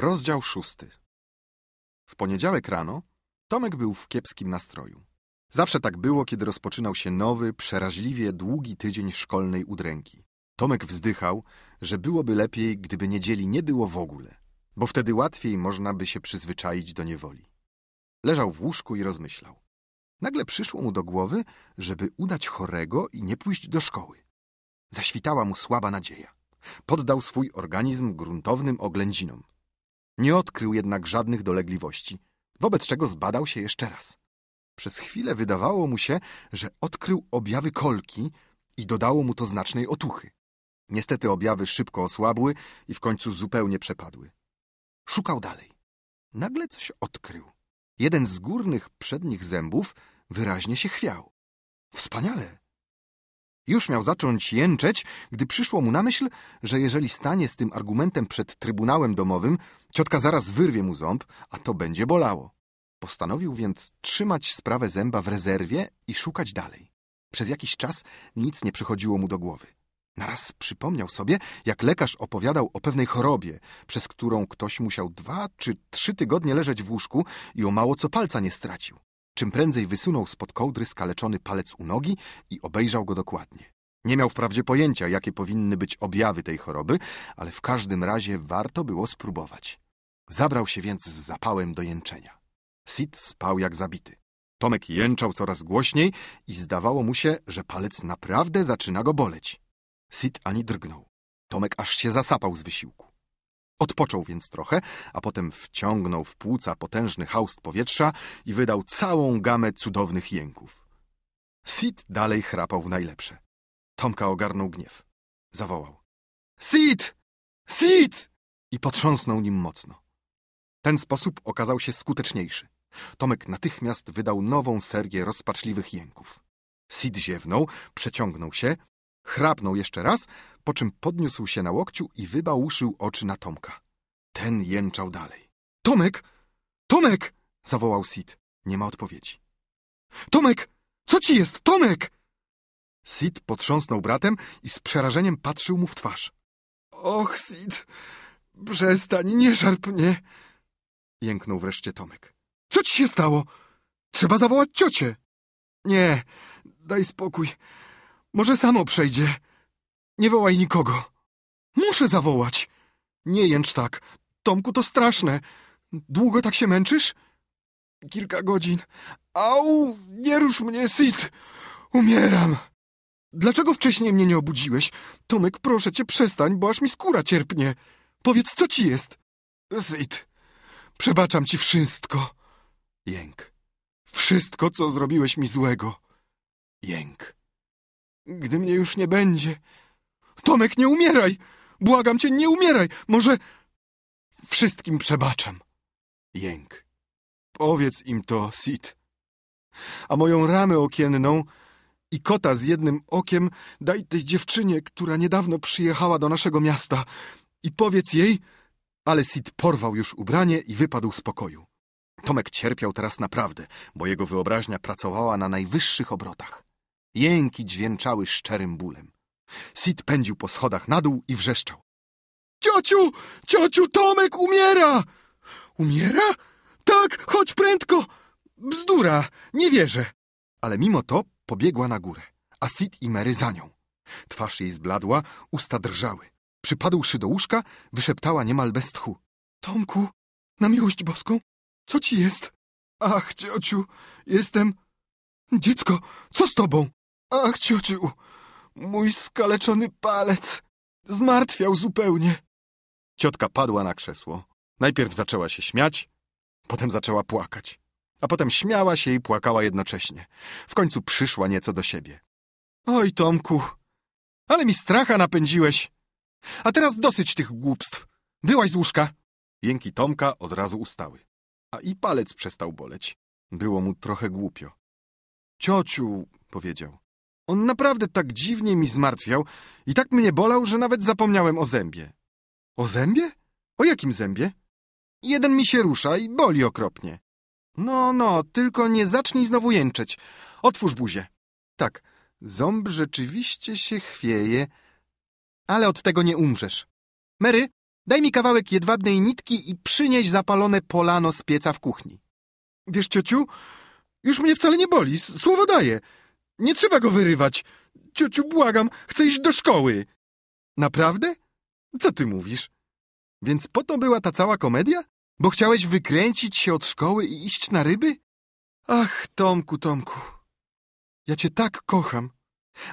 Rozdział szósty. W poniedziałek rano Tomek był w kiepskim nastroju. Zawsze tak było, kiedy rozpoczynał się nowy, przeraźliwie długi tydzień szkolnej udręki. Tomek wzdychał, że byłoby lepiej, gdyby niedzieli nie było w ogóle, bo wtedy łatwiej można by się przyzwyczaić do niewoli. Leżał w łóżku i rozmyślał. Nagle przyszło mu do głowy, żeby udać chorego i nie pójść do szkoły. Zaświtała mu słaba nadzieja. Poddał swój organizm gruntownym oględzinom. Nie odkrył jednak żadnych dolegliwości, wobec czego zbadał się jeszcze raz. Przez chwilę wydawało mu się, że odkrył objawy kolki i dodało mu to znacznej otuchy. Niestety objawy szybko osłabły i w końcu zupełnie przepadły. Szukał dalej. Nagle coś odkrył. Jeden z górnych przednich zębów wyraźnie się chwiał. Wspaniale! Już miał zacząć jęczeć, gdy przyszło mu na myśl, że jeżeli stanie z tym argumentem przed Trybunałem Domowym, ciotka zaraz wyrwie mu ząb, a to będzie bolało. Postanowił więc trzymać sprawę zęba w rezerwie i szukać dalej. Przez jakiś czas nic nie przychodziło mu do głowy. Naraz przypomniał sobie, jak lekarz opowiadał o pewnej chorobie, przez którą ktoś musiał dwa czy trzy tygodnie leżeć w łóżku i o mało co palca nie stracił. Czym prędzej wysunął spod kołdry skaleczony palec u nogi i obejrzał go dokładnie. Nie miał wprawdzie pojęcia, jakie powinny być objawy tej choroby, ale w każdym razie warto było spróbować. Zabrał się więc z zapałem do jęczenia. Sid spał jak zabity. Tomek jęczał coraz głośniej i zdawało mu się, że palec naprawdę zaczyna go boleć. Sid ani drgnął. Tomek aż się zasapał z wysiłku. Odpoczął więc trochę, a potem wciągnął w płuca potężny haust powietrza i wydał całą gamę cudownych jęków. Sid dalej chrapał w najlepsze. Tomka ogarnął gniew. Zawołał. Sid! Sid! I potrząsnął nim mocno. Ten sposób okazał się skuteczniejszy. Tomek natychmiast wydał nową serię rozpaczliwych jęków. Sid ziewnął, przeciągnął się, Chrapnął jeszcze raz, po czym podniósł się na łokciu i wybałuszył oczy na Tomka. Ten jęczał dalej. Tomek! Tomek! zawołał Sid. Nie ma odpowiedzi. Tomek! Co ci jest, Tomek? Sid potrząsnął bratem i z przerażeniem patrzył mu w twarz. Och, Sid, przestań, nie żarp mnie! Jęknął wreszcie Tomek. Co ci się stało? Trzeba zawołać ciocię! Nie, daj spokój. Może samo przejdzie. Nie wołaj nikogo. Muszę zawołać. Nie jęcz tak. Tomku, to straszne. Długo tak się męczysz? Kilka godzin. Au, nie rusz mnie, Sid. Umieram. Dlaczego wcześniej mnie nie obudziłeś? Tomek, proszę cię, przestań, bo aż mi skóra cierpnie. Powiedz, co ci jest? Sid, przebaczam ci wszystko. Jęk. Wszystko, co zrobiłeś mi złego. Jęk. Gdy mnie już nie będzie. Tomek, nie umieraj! Błagam cię, nie umieraj! Może... Wszystkim przebaczam. Jęk. Powiedz im to, Sid. A moją ramę okienną i kota z jednym okiem daj tej dziewczynie, która niedawno przyjechała do naszego miasta. I powiedz jej... Ale Sid porwał już ubranie i wypadł z pokoju. Tomek cierpiał teraz naprawdę, bo jego wyobraźnia pracowała na najwyższych obrotach. Jęki dźwięczały szczerym bólem. Sid pędził po schodach na dół i wrzeszczał. Ciociu, ciociu, Tomek umiera! Umiera? Tak, chodź prędko! Bzdura, nie wierzę. Ale mimo to pobiegła na górę, a Sid i Mary za nią. Twarz jej zbladła, usta drżały. Przypadłszy do łóżka, wyszeptała niemal bez tchu. Tomku, na miłość boską, co ci jest? Ach, ciociu, jestem... Dziecko, co z tobą? Ach, ciociu, mój skaleczony palec zmartwiał zupełnie. Ciotka padła na krzesło. Najpierw zaczęła się śmiać, potem zaczęła płakać. A potem śmiała się i płakała jednocześnie. W końcu przyszła nieco do siebie. Oj, Tomku, ale mi stracha napędziłeś. A teraz dosyć tych głupstw. Wyłaź z łóżka. Jęki Tomka od razu ustały. A i palec przestał boleć. Było mu trochę głupio. Ciociu, powiedział, on naprawdę tak dziwnie mi zmartwiał i tak mnie bolał, że nawet zapomniałem o zębie. O zębie? O jakim zębie? Jeden mi się rusza i boli okropnie. No, no, tylko nie zacznij znowu jęczeć. Otwórz buzię. Tak, ząb rzeczywiście się chwieje, ale od tego nie umrzesz. Mary, daj mi kawałek jedwabnej nitki i przynieś zapalone polano z pieca w kuchni. Wiesz, ciociu, już mnie wcale nie boli, słowo daję. Nie trzeba go wyrywać. Ciociu, błagam, chcę iść do szkoły. Naprawdę? Co ty mówisz? Więc po to była ta cała komedia? Bo chciałeś wykręcić się od szkoły i iść na ryby? Ach, Tomku, Tomku. Ja cię tak kocham.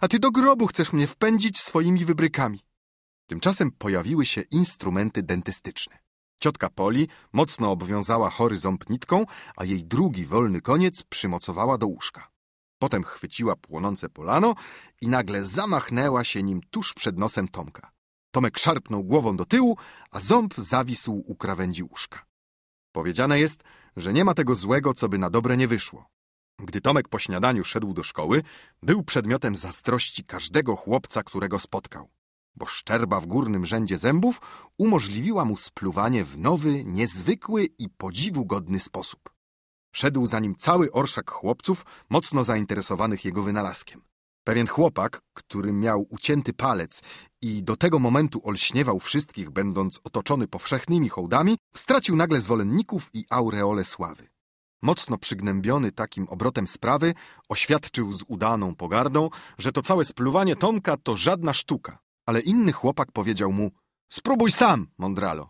A ty do grobu chcesz mnie wpędzić swoimi wybrykami. Tymczasem pojawiły się instrumenty dentystyczne. Ciotka Poli mocno obwiązała chory ząb nitką, a jej drugi wolny koniec przymocowała do łóżka. Potem chwyciła płonące polano i nagle zamachnęła się nim tuż przed nosem Tomka. Tomek szarpnął głową do tyłu, a ząb zawisł u krawędzi łóżka. Powiedziane jest, że nie ma tego złego, co by na dobre nie wyszło. Gdy Tomek po śniadaniu szedł do szkoły, był przedmiotem zazdrości każdego chłopca, którego spotkał, bo szczerba w górnym rzędzie zębów umożliwiła mu spluwanie w nowy, niezwykły i podziwu godny sposób. Szedł za nim cały orszak chłopców, mocno zainteresowanych jego wynalazkiem. Pewien chłopak, który miał ucięty palec i do tego momentu olśniewał wszystkich, będąc otoczony powszechnymi hołdami, stracił nagle zwolenników i aureole sławy. Mocno przygnębiony takim obrotem sprawy, oświadczył z udaną pogardą, że to całe spluwanie Tomka to żadna sztuka. Ale inny chłopak powiedział mu – spróbuj sam, mądralo.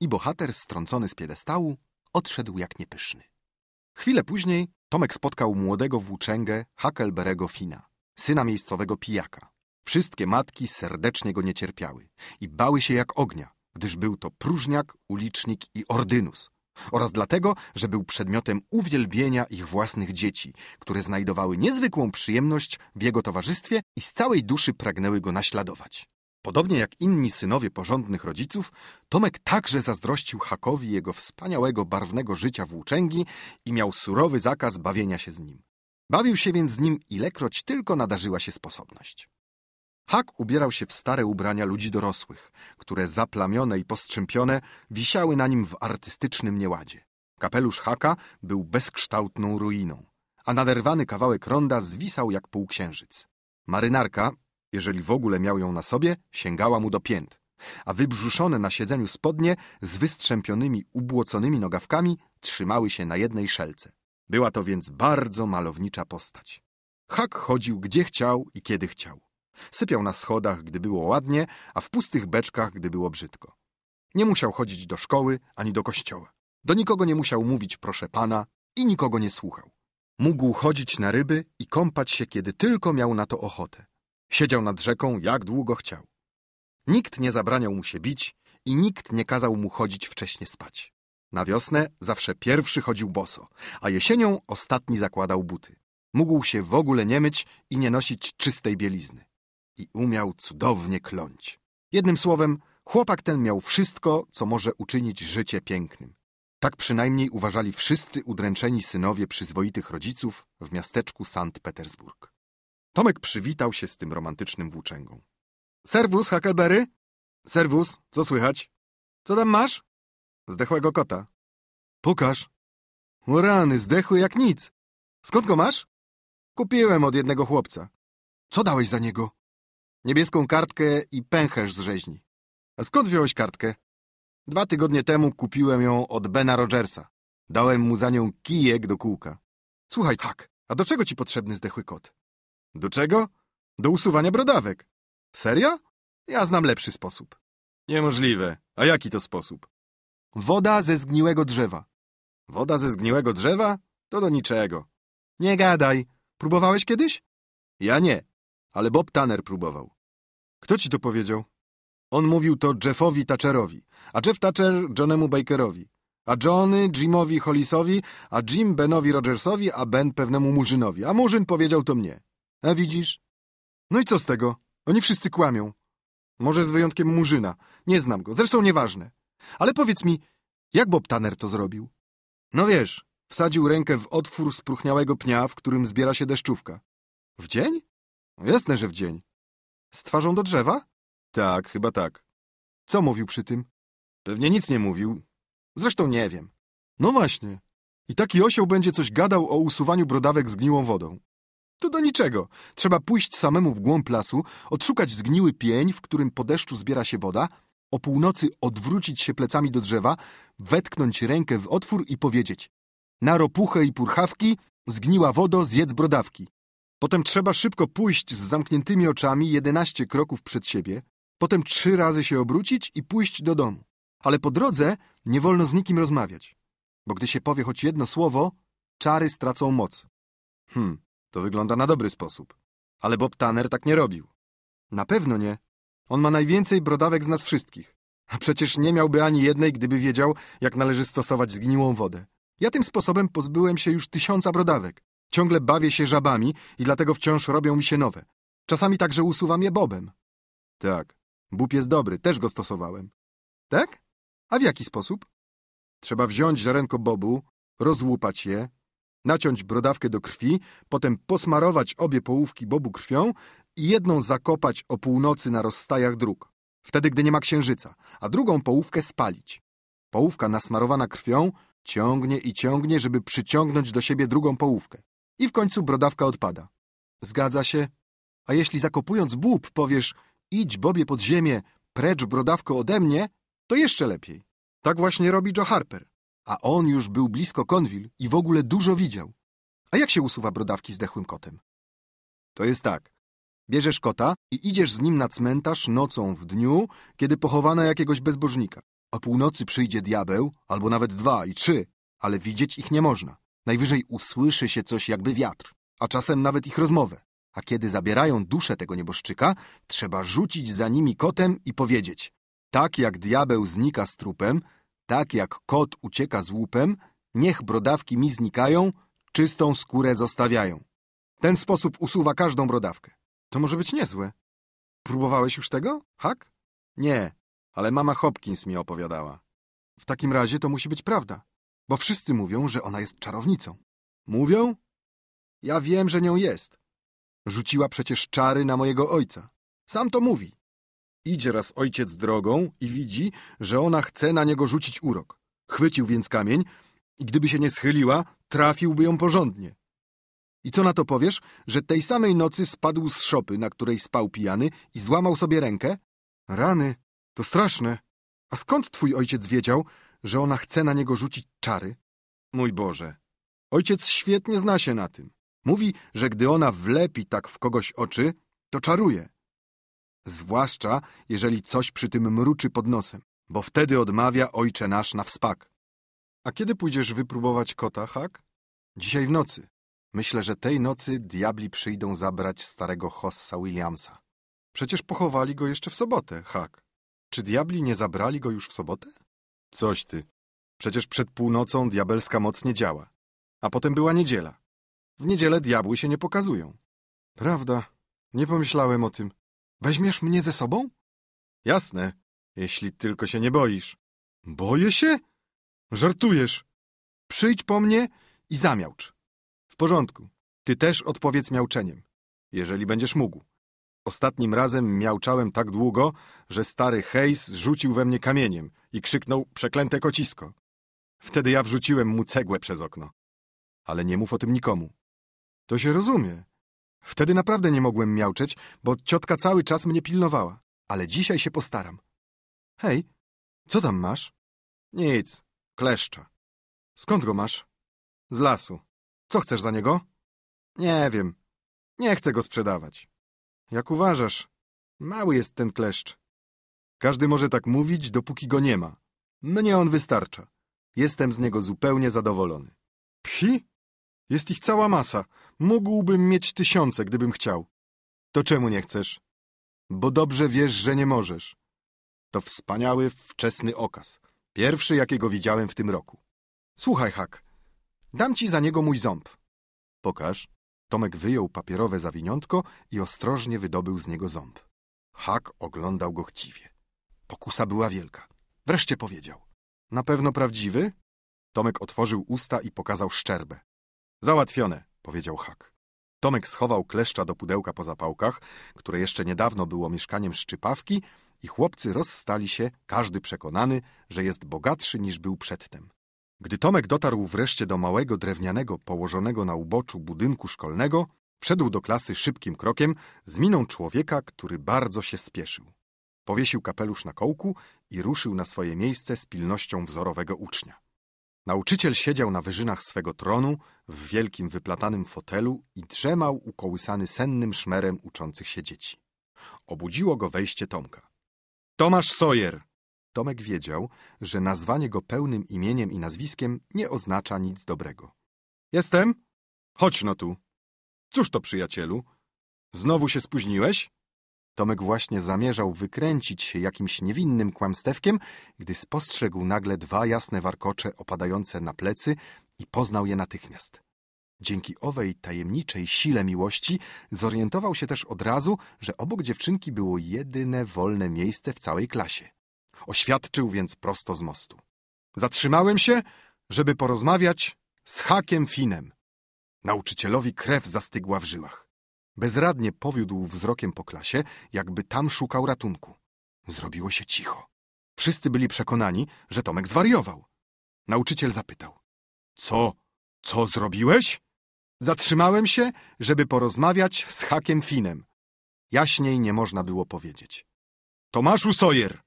I bohater, strącony z piedestału, odszedł jak niepyszny. Chwilę później Tomek spotkał młodego włóczęgę Huckleberego Fina, syna miejscowego pijaka. Wszystkie matki serdecznie go nie cierpiały i bały się jak ognia, gdyż był to próżniak, ulicznik i ordynus, oraz dlatego, że był przedmiotem uwielbienia ich własnych dzieci, które znajdowały niezwykłą przyjemność w jego towarzystwie i z całej duszy pragnęły go naśladować. Podobnie jak inni synowie porządnych rodziców, Tomek także zazdrościł Hakowi jego wspaniałego, barwnego życia włóczęgi i miał surowy zakaz bawienia się z nim. Bawił się więc z nim ilekroć tylko nadarzyła się sposobność. Hak ubierał się w stare ubrania ludzi dorosłych, które zaplamione i postrzępione wisiały na nim w artystycznym nieładzie. Kapelusz Haka był bezkształtną ruiną, a naderwany kawałek ronda zwisał jak półksiężyc. Marynarka, jeżeli w ogóle miał ją na sobie, sięgała mu do pięt, a wybrzuszone na siedzeniu spodnie z wystrzępionymi, ubłoconymi nogawkami trzymały się na jednej szelce. Była to więc bardzo malownicza postać. Hak chodził gdzie chciał i kiedy chciał. Sypiał na schodach, gdy było ładnie, a w pustych beczkach, gdy było brzydko. Nie musiał chodzić do szkoły ani do kościoła. Do nikogo nie musiał mówić proszę pana i nikogo nie słuchał. Mógł chodzić na ryby i kąpać się, kiedy tylko miał na to ochotę. Siedział nad rzeką, jak długo chciał. Nikt nie zabraniał mu się bić i nikt nie kazał mu chodzić wcześnie spać. Na wiosnę zawsze pierwszy chodził boso, a jesienią ostatni zakładał buty. Mógł się w ogóle nie myć i nie nosić czystej bielizny. I umiał cudownie kląć. Jednym słowem, chłopak ten miał wszystko, co może uczynić życie pięknym. Tak przynajmniej uważali wszyscy udręczeni synowie przyzwoitych rodziców w miasteczku Sankt Petersburg. Tomek przywitał się z tym romantycznym włóczęgą. Serwus, Huckleberry? Serwus, co słychać? Co tam masz? Zdechłego kota. Pokaż. O rany, zdechły jak nic. Skąd go masz? Kupiłem od jednego chłopca. Co dałeś za niego? Niebieską kartkę i pęcherz z rzeźni. A skąd wziąłeś kartkę? Dwa tygodnie temu kupiłem ją od Bena Rogersa. Dałem mu za nią kijek do kółka. Słuchaj, Hak, a do czego ci potrzebny zdechły kot? Do czego? Do usuwania brodawek. Serio? Ja znam lepszy sposób. Niemożliwe. A jaki to sposób? Woda ze zgniłego drzewa. Woda ze zgniłego drzewa? To do niczego. Nie gadaj. Próbowałeś kiedyś? Ja nie, ale Bob Tanner próbował. Kto ci to powiedział? On mówił to Jeffowi Thatcherowi, a Jeff Thatcher Johnemu Bakerowi, a Johnny Jimowi Hollisowi, a Jim Benowi Rogersowi, a Ben pewnemu Murzynowi, a Murzyn powiedział to mnie. A widzisz? No i co z tego? Oni wszyscy kłamią. Może z wyjątkiem Murzyna. Nie znam go, zresztą nieważne. Ale powiedz mi, jak Bob Tanner to zrobił? No wiesz, wsadził rękę w otwór spruchniałego pnia, w którym zbiera się deszczówka. W dzień? No jasne, że w dzień. Z twarzą do drzewa? Tak, chyba tak. Co mówił przy tym? Pewnie nic nie mówił. Zresztą nie wiem. No właśnie. I taki osioł będzie coś gadał o usuwaniu brodawek z gniłą wodą. To do niczego. Trzeba pójść samemu w głąb lasu, odszukać zgniły pień, w którym po deszczu zbiera się woda, o północy odwrócić się plecami do drzewa, wetknąć rękę w otwór i powiedzieć na ropuchę i purchawki, zgniła wodo, zjedz brodawki. Potem trzeba szybko pójść z zamkniętymi oczami jedenaście kroków przed siebie, potem trzy razy się obrócić i pójść do domu. Ale po drodze nie wolno z nikim rozmawiać, bo gdy się powie choć jedno słowo, czary stracą moc. Hmm, to wygląda na dobry sposób. Ale Bob Tanner tak nie robił. Na pewno nie. On ma najwięcej brodawek z nas wszystkich. A przecież nie miałby ani jednej, gdyby wiedział, jak należy stosować zgniłą wodę. Ja tym sposobem pozbyłem się już tysiąca brodawek. Ciągle bawię się żabami i dlatego wciąż robią mi się nowe. Czasami także usuwam je Bobem. Tak, Bób jest dobry, też go stosowałem. Tak? A w jaki sposób? Trzeba wziąć ziarenko bobu, rozłupać je, naciąć brodawkę do krwi, potem posmarować obie połówki bobu krwią i jedną zakopać o północy na rozstajach dróg, wtedy gdy nie ma księżyca, a drugą połówkę spalić. Połówka nasmarowana krwią ciągnie i ciągnie, żeby przyciągnąć do siebie drugą połówkę. I w końcu brodawka odpada. Zgadza się? A jeśli zakopując bób powiesz idź Bobie pod ziemię, precz brodawko ode mnie, to jeszcze lepiej. Tak właśnie robi Joe Harper. A on już był blisko Konwil i w ogóle dużo widział. A jak się usuwa brodawki zdechłym kotem? To jest tak. Bierzesz kota i idziesz z nim na cmentarz nocą w dniu, kiedy pochowana jakiegoś bezbożnika. O północy przyjdzie diabeł, albo nawet dwa i trzy, ale widzieć ich nie można. Najwyżej usłyszy się coś jakby wiatr, a czasem nawet ich rozmowę. A kiedy zabierają duszę tego nieboszczyka, trzeba rzucić za nimi kotem i powiedzieć. Tak jak diabeł znika z trupem, tak jak kot ucieka z łupem, niech brodawki mi znikają, czystą skórę zostawiają. Ten sposób usuwa każdą brodawkę. To może być niezłe. Próbowałeś już tego, Hak? Nie, ale mama Hopkins mi opowiadała. W takim razie to musi być prawda, bo wszyscy mówią, że ona jest czarownicą. Mówią? Ja wiem, że nią jest. Rzuciła przecież czary na mojego ojca. Sam to mówi. Idzie raz ojciec drogą i widzi, że ona chce na niego rzucić urok. Chwycił więc kamień i gdyby się nie schyliła, trafiłby ją porządnie. I co na to powiesz, że tej samej nocy spadł z szopy, na której spał pijany i złamał sobie rękę? Rany, to straszne. A skąd twój ojciec wiedział, że ona chce na niego rzucić czary? Mój Boże, ojciec świetnie zna się na tym. Mówi, że gdy ona wlepi tak w kogoś oczy, to czaruje zwłaszcza jeżeli coś przy tym mruczy pod nosem, bo wtedy odmawia ojcze nasz na wspak. A kiedy pójdziesz wypróbować kota, Hak? Dzisiaj w nocy. Myślę, że tej nocy diabli przyjdą zabrać starego Hossa Williamsa. Przecież pochowali go jeszcze w sobotę, Hak. Czy diabli nie zabrali go już w sobotę? Coś ty. Przecież przed północą diabelska moc nie działa. A potem była niedziela. W niedzielę diabły się nie pokazują. Prawda. Nie pomyślałem o tym. Weźmiesz mnie ze sobą? Jasne, jeśli tylko się nie boisz. Boję się? Żartujesz. Przyjdź po mnie i zamiałcz. W porządku. Ty też odpowiedz miałczeniem, jeżeli będziesz mógł. Ostatnim razem miałczałem tak długo, że stary Hejs rzucił we mnie kamieniem i krzyknął przeklęte kocisko. Wtedy ja wrzuciłem mu cegłę przez okno. Ale nie mów o tym nikomu. To się rozumie. Wtedy naprawdę nie mogłem miauczeć, bo ciotka cały czas mnie pilnowała. Ale dzisiaj się postaram. Hej, co tam masz? Nic, kleszcza. Skąd go masz? Z lasu. Co chcesz za niego? Nie wiem. Nie chcę go sprzedawać. Jak uważasz? Mały jest ten kleszcz. Każdy może tak mówić, dopóki go nie ma. Mnie on wystarcza. Jestem z niego zupełnie zadowolony. Pchi? Jest ich cała masa. Mógłbym mieć tysiące, gdybym chciał. To czemu nie chcesz? Bo dobrze wiesz, że nie możesz. To wspaniały, wczesny okaz. Pierwszy, jakiego widziałem w tym roku. Słuchaj, Hak. Dam ci za niego mój ząb. Pokaż. Tomek wyjął papierowe zawiniątko i ostrożnie wydobył z niego ząb. Hak oglądał go chciwie. Pokusa była wielka. Wreszcie powiedział. Na pewno prawdziwy? Tomek otworzył usta i pokazał szczerbę. Załatwione, powiedział Hak. Tomek schował kleszcza do pudełka po zapałkach, które jeszcze niedawno było mieszkaniem szczypawki i chłopcy rozstali się, każdy przekonany, że jest bogatszy niż był przedtem. Gdy Tomek dotarł wreszcie do małego drewnianego, położonego na uboczu budynku szkolnego, wszedł do klasy szybkim krokiem z miną człowieka, który bardzo się spieszył. Powiesił kapelusz na kołku i ruszył na swoje miejsce z pilnością wzorowego ucznia. Nauczyciel siedział na wyżynach swego tronu w wielkim wyplatanym fotelu i drzemał ukołysany sennym szmerem uczących się dzieci. Obudziło go wejście Tomka. Tomasz Sojer! Tomek wiedział, że nazwanie go pełnym imieniem i nazwiskiem nie oznacza nic dobrego. Jestem? Chodź no tu. Cóż to, przyjacielu? Znowu się spóźniłeś? Tomek właśnie zamierzał wykręcić się jakimś niewinnym kłamstewkiem, gdy spostrzegł nagle dwa jasne warkocze opadające na plecy i poznał je natychmiast. Dzięki owej tajemniczej sile miłości zorientował się też od razu, że obok dziewczynki było jedyne wolne miejsce w całej klasie. Oświadczył więc prosto z mostu. Zatrzymałem się, żeby porozmawiać z Hakiem Finem. Nauczycielowi krew zastygła w żyłach. Bezradnie powiódł wzrokiem po klasie, jakby tam szukał ratunku. Zrobiło się cicho. Wszyscy byli przekonani, że Tomek zwariował. Nauczyciel zapytał. Co? Co zrobiłeś? Zatrzymałem się, żeby porozmawiać z Hakiem Finem. Jaśniej nie można było powiedzieć. Tomaszu Sojer!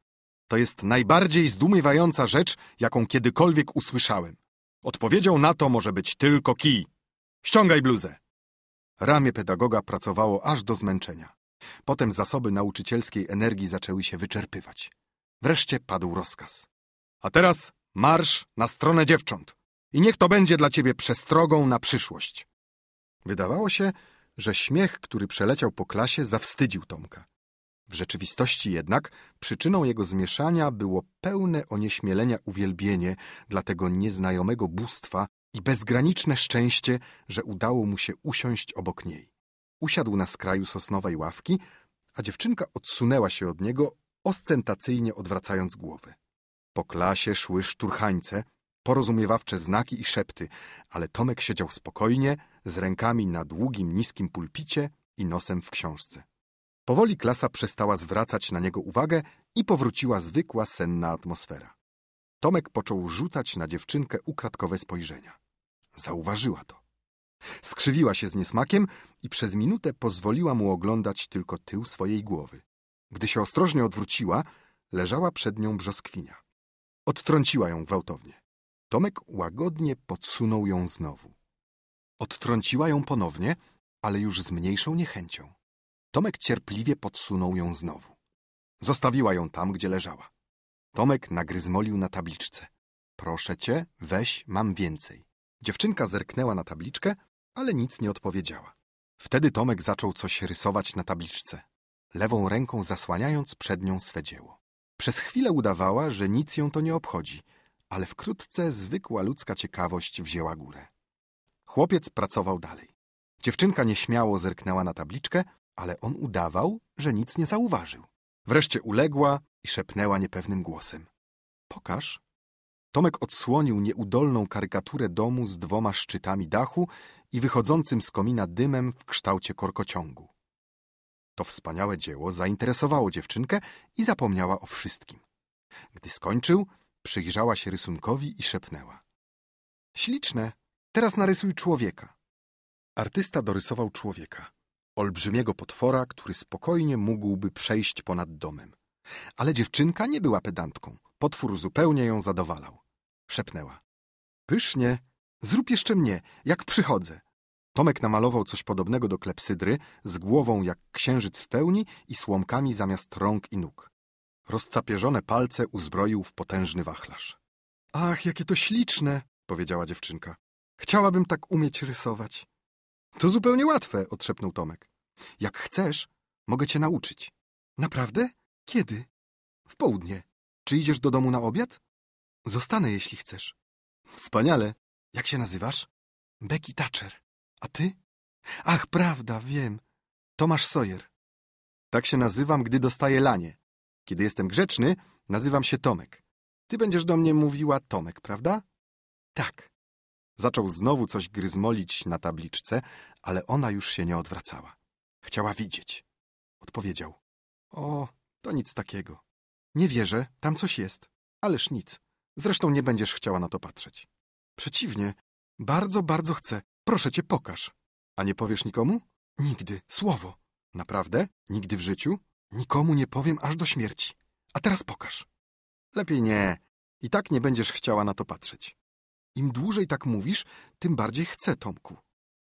To jest najbardziej zdumiewająca rzecz, jaką kiedykolwiek usłyszałem. Odpowiedzią na to może być tylko kij. Ściągaj bluzę! Ramię pedagoga pracowało aż do zmęczenia. Potem zasoby nauczycielskiej energii zaczęły się wyczerpywać. Wreszcie padł rozkaz. A teraz marsz na stronę dziewcząt i niech to będzie dla ciebie przestrogą na przyszłość. Wydawało się, że śmiech, który przeleciał po klasie, zawstydził Tomka. W rzeczywistości jednak przyczyną jego zmieszania było pełne onieśmielenia uwielbienie dla tego nieznajomego bóstwa, i bezgraniczne szczęście, że udało mu się usiąść obok niej. Usiadł na skraju sosnowej ławki, a dziewczynka odsunęła się od niego, ostentacyjnie odwracając głowę. Po klasie szły szturchańce, porozumiewawcze znaki i szepty, ale Tomek siedział spokojnie, z rękami na długim, niskim pulpicie i nosem w książce. Powoli klasa przestała zwracać na niego uwagę i powróciła zwykła senna atmosfera. Tomek począł rzucać na dziewczynkę ukradkowe spojrzenia. Zauważyła to. Skrzywiła się z niesmakiem i przez minutę pozwoliła mu oglądać tylko tył swojej głowy. Gdy się ostrożnie odwróciła, leżała przed nią brzoskwinia. Odtrąciła ją gwałtownie. Tomek łagodnie podsunął ją znowu. Odtrąciła ją ponownie, ale już z mniejszą niechęcią. Tomek cierpliwie podsunął ją znowu. Zostawiła ją tam, gdzie leżała. Tomek nagryzmolił na tabliczce. Proszę cię, weź, mam więcej. Dziewczynka zerknęła na tabliczkę, ale nic nie odpowiedziała. Wtedy Tomek zaczął coś rysować na tabliczce, lewą ręką zasłaniając przed nią swe dzieło. Przez chwilę udawała, że nic ją to nie obchodzi, ale wkrótce zwykła ludzka ciekawość wzięła górę. Chłopiec pracował dalej. Dziewczynka nieśmiało zerknęła na tabliczkę, ale on udawał, że nic nie zauważył. Wreszcie uległa i szepnęła niepewnym głosem. Pokaż. Tomek odsłonił nieudolną karykaturę domu z dwoma szczytami dachu i wychodzącym z komina dymem w kształcie korkociągu. To wspaniałe dzieło zainteresowało dziewczynkę i zapomniała o wszystkim. Gdy skończył, przyjrzała się rysunkowi i szepnęła. Śliczne, teraz narysuj człowieka. Artysta dorysował człowieka, olbrzymiego potwora, który spokojnie mógłby przejść ponad domem. Ale dziewczynka nie była pedantką – Potwór zupełnie ją zadowalał. Szepnęła. Pysznie. Zrób jeszcze mnie, jak przychodzę. Tomek namalował coś podobnego do klepsydry, z głową jak księżyc w pełni i słomkami zamiast rąk i nóg. Rozcapierzone palce uzbroił w potężny wachlarz. Ach, jakie to śliczne, powiedziała dziewczynka. Chciałabym tak umieć rysować. To zupełnie łatwe, odszepnął Tomek. Jak chcesz, mogę cię nauczyć. Naprawdę? Kiedy? W południe. Czy idziesz do domu na obiad? Zostanę, jeśli chcesz. Wspaniale. Jak się nazywasz? Becky Thatcher. A ty? Ach, prawda, wiem. Tomasz Sawyer. Tak się nazywam, gdy dostaję lanie. Kiedy jestem grzeczny, nazywam się Tomek. Ty będziesz do mnie mówiła Tomek, prawda? Tak. Zaczął znowu coś gryzmolić na tabliczce, ale ona już się nie odwracała. Chciała widzieć. Odpowiedział. O, to nic takiego. Nie wierzę, tam coś jest. Ależ nic. Zresztą nie będziesz chciała na to patrzeć. Przeciwnie, bardzo, bardzo chcę. Proszę cię, pokaż. A nie powiesz nikomu? Nigdy. Słowo. Naprawdę? Nigdy w życiu? Nikomu nie powiem aż do śmierci. A teraz pokaż. Lepiej nie. I tak nie będziesz chciała na to patrzeć. Im dłużej tak mówisz, tym bardziej chcę, Tomku.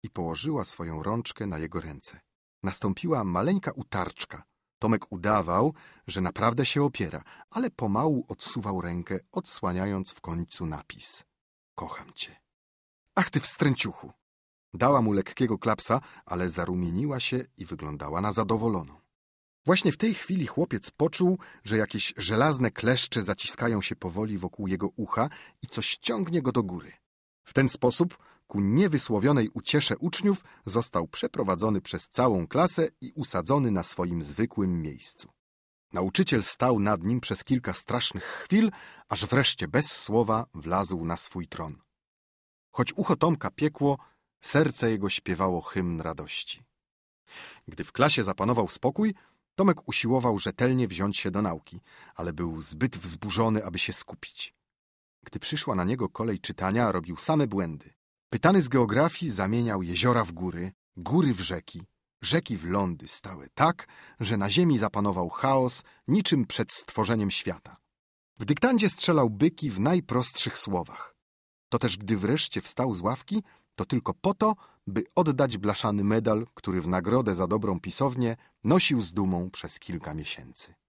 I położyła swoją rączkę na jego ręce. Nastąpiła maleńka utarczka, Tomek udawał, że naprawdę się opiera, ale pomału odsuwał rękę, odsłaniając w końcu napis. Kocham cię. Ach ty wstręciuchu! Dała mu lekkiego klapsa, ale zarumieniła się i wyglądała na zadowoloną. Właśnie w tej chwili chłopiec poczuł, że jakieś żelazne kleszcze zaciskają się powoli wokół jego ucha i coś ciągnie go do góry. W ten sposób ku niewysłowionej uciesze uczniów został przeprowadzony przez całą klasę i usadzony na swoim zwykłym miejscu. Nauczyciel stał nad nim przez kilka strasznych chwil, aż wreszcie bez słowa wlazł na swój tron. Choć ucho Tomka piekło, serce jego śpiewało hymn radości. Gdy w klasie zapanował spokój, Tomek usiłował rzetelnie wziąć się do nauki, ale był zbyt wzburzony, aby się skupić. Gdy przyszła na niego kolej czytania, robił same błędy. Pytany z geografii zamieniał jeziora w góry, góry w rzeki, rzeki w lądy stały tak, że na ziemi zapanował chaos niczym przed stworzeniem świata. W dyktandzie strzelał byki w najprostszych słowach. To też gdy wreszcie wstał z ławki, to tylko po to, by oddać blaszany medal, który w nagrodę za dobrą pisownię nosił z dumą przez kilka miesięcy.